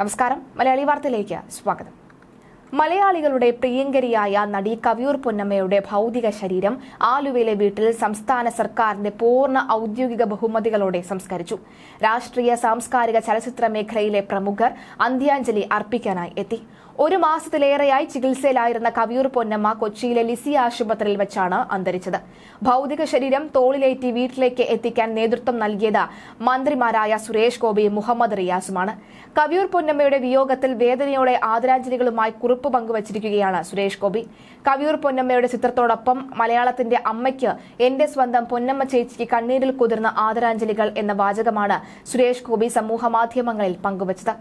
നമസ്കാരം മലയാളി വാർത്തയിലേക്ക് സ്വാഗതം മലയാളികളുടെ പ്രിയങ്കരിയായ നടി കവിയൂർ പൊന്നമ്മയുടെ ഭൗതിക ശരീരം ആലുവയിലെ വീട്ടിൽ സംസ്ഥാന സർക്കാരിന്റെ പൂർണ്ണ ഔദ്യോഗിക ബഹുമതികളോടെ സംസ്കരിച്ചു രാഷ്ട്രീയ സാംസ്കാരിക ചലച്ചിത്ര മേഖലയിലെ പ്രമുഖർ അന്ത്യാഞ്ജലി അർപ്പിക്കാനായി എത്തി ഒരു മാസത്തിലേറെയായി ചികിത്സയിലായിരുന്ന കവിയൂർ പൊന്നമ്മ കൊച്ചിയിലെ ലിസി ആശുപത്രിയിൽ വെച്ചാണ് അന്തരിച്ചത് ഭൗതിക ശരീരം തോളിലേറ്റി വീട്ടിലേക്ക് എത്തിക്കാൻ നേതൃത്വം നൽകിയത് മന്ത്രിമാരായ സുരേഷ് ഗോപിയും മുഹമ്മദ് റിയാസുമാണ് കവിയൂർ പൊന്നമ്മയുടെ വിയോഗത്തിൽ വേദനയോടെ ആദരാഞ്ജലികളുമായി കുറിപ്പ് പങ്കുവച്ചിരിക്കുകയാണ് സുരേഷ് ഗോപി കവിയൂർ പൊന്നമ്മയുടെ ചിത്രത്തോടൊപ്പം മലയാളത്തിന്റെ അമ്മയ്ക്ക് എന്റെ സ്വന്തം പൊന്നമ്മ ചേച്ചിക്ക് കണ്ണീരിൽ കുതിർന്ന ആദരാഞ്ജലികൾ എന്ന വാചകമാണ് സുരേഷ് ഗോപി സമൂഹ മാധ്യമങ്ങളിൽ പങ്കുവച്ചത്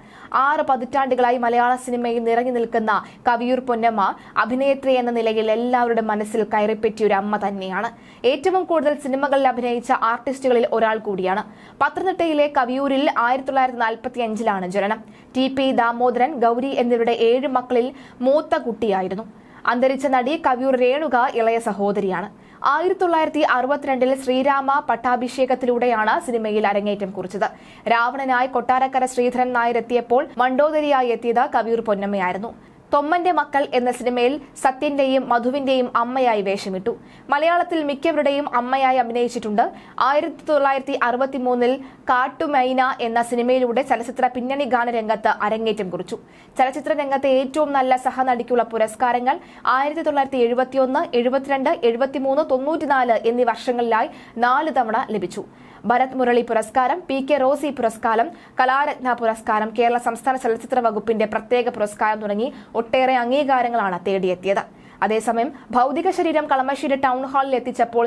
ആറ് പതിറ്റാണ്ടുകളായി മലയാള സിനിമയിൽ നിറഞ്ഞു നിൽക്കുന്ന കവിയൂർ പൊന്നമ്മ അഭിനേത്രി എന്ന നിലയിൽ എല്ലാവരുടെ മനസ്സിൽ കയറിപ്പറ്റിയ ഒരു അമ്മ തന്നെയാണ് ഏറ്റവും കൂടുതൽ സിനിമകളിൽ അഭിനയിച്ച ആർട്ടിസ്റ്റുകളിൽ ഒരാൾ കൂടിയാണ് പത്തനംതിട്ടയിലെ കവിയൂരിൽ ആയിരത്തി തൊള്ളായിരത്തി ജനനം ടി പി ദാമോദരൻ ഗൗരി എന്നിവരുടെ ഏഴ് മക്കളിൽ മൂത്ത കുട്ടിയായിരുന്നു അന്തരിച്ച നടി കവിയൂർ രേണുക ഇളയ സഹോദരിയാണ് ആയിരത്തി തൊള്ളായിരത്തി അറുപത്തിരണ്ടിൽ ശ്രീരാമ പട്ടാഭിഷേകത്തിലൂടെയാണ് സിനിമയിൽ അരങ്ങേറ്റം കുറിച്ചത് രാവണനായി കൊട്ടാരക്കര ശ്രീധരൻ നായർ എത്തിയപ്പോൾ മണ്ടോദരിയായി എത്തിയത് കവിയൂർ പൊന്നമ്മയായിരുന്നു തൊമ്മന്റെ മക്കൾ എന്ന സിനിമയിൽ സത്യന്റെയും മധുവിന്റെയും അമ്മയായി വേഷമിട്ടു മലയാളത്തിൽ മിക്കവരുടെയും അമ്മയായി അഭിനയിച്ചിട്ടുണ്ട് ആയിരത്തി തൊള്ളായിരത്തി അറുപത്തി മൂന്നിൽ കാട്ടുമൈന എന്ന സിനിമയിലൂടെ ചലച്ചിത്ര പിന്നണി ഗാന രംഗത്ത് അരങ്ങേറ്റം കുറിച്ചു ചലച്ചിത്ര രംഗത്തെ ഏറ്റവും നല്ല സഹനടിക്കുള്ള പുരസ്കാരങ്ങൾ ആയിരത്തി തൊള്ളായിരത്തി എഴുപത്തിയൊന്ന് എഴുപത്തിരണ്ട് എഴുപത്തിമൂന്ന് തൊണ്ണൂറ്റിനാല് എന്നീ വർഷങ്ങളിലായി നാല് തവണ ലഭിച്ചു ഭരത് മുരളി പുരസ്കാരം പി കെ റോസി പുരസ്കാരം കലാരത്ന പുരസ്കാരം കേരള സംസ്ഥാന ചലച്ചിത്ര വകുപ്പിന്റെ പ്രത്യേക പുരസ്കാരം തുടങ്ങി ഒട്ടേറെ അംഗീകാരങ്ങളാണ് തേടിയെത്തിയത് അതേസമയം ഭൗതിക ശരീരം കളമശ്ശേരി ടൌൺ ഹാളിൽ എത്തിച്ചപ്പോൾ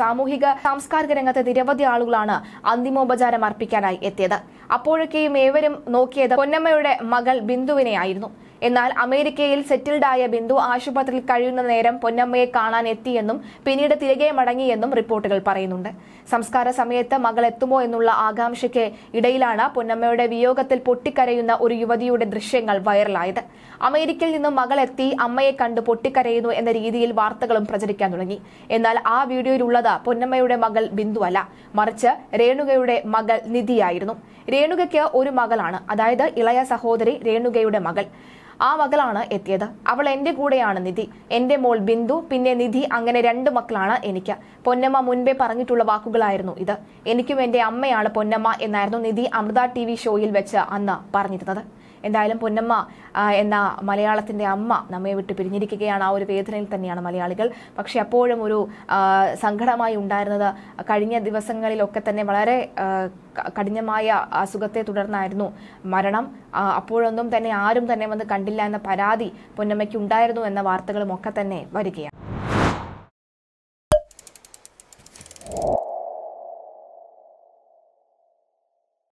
സാമൂഹിക സാംസ്കാരിക രംഗത്തെ നിരവധി ആളുകളാണ് അന്തിമോപചാരം അർപ്പിക്കാനായി എത്തിയത് അപ്പോഴൊക്കെയും ഏവരും നോക്കിയത് പൊന്നമ്മയുടെ മകൾ ബിന്ദുവിനെ ആയിരുന്നു എന്നാൽ അമേരിക്കയിൽ സെറ്റിൽഡായ ബിന്ദു ആശുപത്രിയിൽ കഴിയുന്ന നേരം പൊന്നമ്മയെ കാണാൻ എത്തിയെന്നും പിന്നീട് തിരികെ മടങ്ങിയെന്നും റിപ്പോർട്ടുകൾ പറയുന്നുണ്ട് സംസ്കാര സമയത്ത് മകൾ എത്തുമോ എന്നുള്ള ആകാംക്ഷയ്ക്ക് ഇടയിലാണ് പൊന്നമ്മയുടെ വിയോഗത്തിൽ പൊട്ടിക്കരയുന്ന ഒരു യുവതിയുടെ ദൃശ്യങ്ങൾ വൈറലായത് അമേരിക്കയിൽ നിന്നും മകൾ എത്തി അമ്മയെ കണ്ട് പൊട്ടിക്കരയുന്നു എന്ന രീതിയിൽ വാർത്തകളും പ്രചരിക്കാൻ തുടങ്ങി എന്നാൽ ആ വീഡിയോയിലുള്ളത് പൊന്നമ്മയുടെ മകൾ ബിന്ദു അല്ല മറിച്ച് രേണുകയുടെ മകൾ നിധിയായിരുന്നു രേണുകയ്ക്ക് ഒരു മകളാണ് അതായത് ഇളയ സഹോദരി രേണുകയുടെ മകൾ ആ മകളാണ് എത്തിയത് അവൾ എൻ്റെ കൂടെയാണ് നിധി എൻ്റെ മോൾ ബിന്ദു പിന്നെ നിധി അങ്ങനെ രണ്ട് മക്കളാണ് എനിക്ക് പൊന്നമ്മ മുൻപേ പറഞ്ഞിട്ടുള്ള വാക്കുകളായിരുന്നു ഇത് എനിക്കും എൻ്റെ അമ്മയാണ് പൊന്നമ്മ എന്നായിരുന്നു നിധി അമൃത ടി ഷോയിൽ വെച്ച് അന്ന് പറഞ്ഞിരുന്നത് എന്തായാലും പൊന്നമ്മ എന്ന മലയാളത്തിന്റെ അമ്മ നമ്മെ വിട്ട് പിരിഞ്ഞിരിക്കുകയാണ് ആ ഒരു വേദനയിൽ തന്നെയാണ് മലയാളികൾ പക്ഷെ അപ്പോഴും ഒരു സങ്കടമായി ഉണ്ടായിരുന്നത് കഴിഞ്ഞ ദിവസങ്ങളിലൊക്കെ തന്നെ വളരെ കഠിനമായ അസുഖത്തെ തുടർന്നായിരുന്നു മരണം അപ്പോഴൊന്നും തന്നെ ആരും തന്നെ വന്ന് കണ്ടില്ല എന്ന പരാതി പൊന്നമ്മയ്ക്ക് ഉണ്ടായിരുന്നു എന്ന വാർത്തകളും ഒക്കെ തന്നെ വരികയാണ്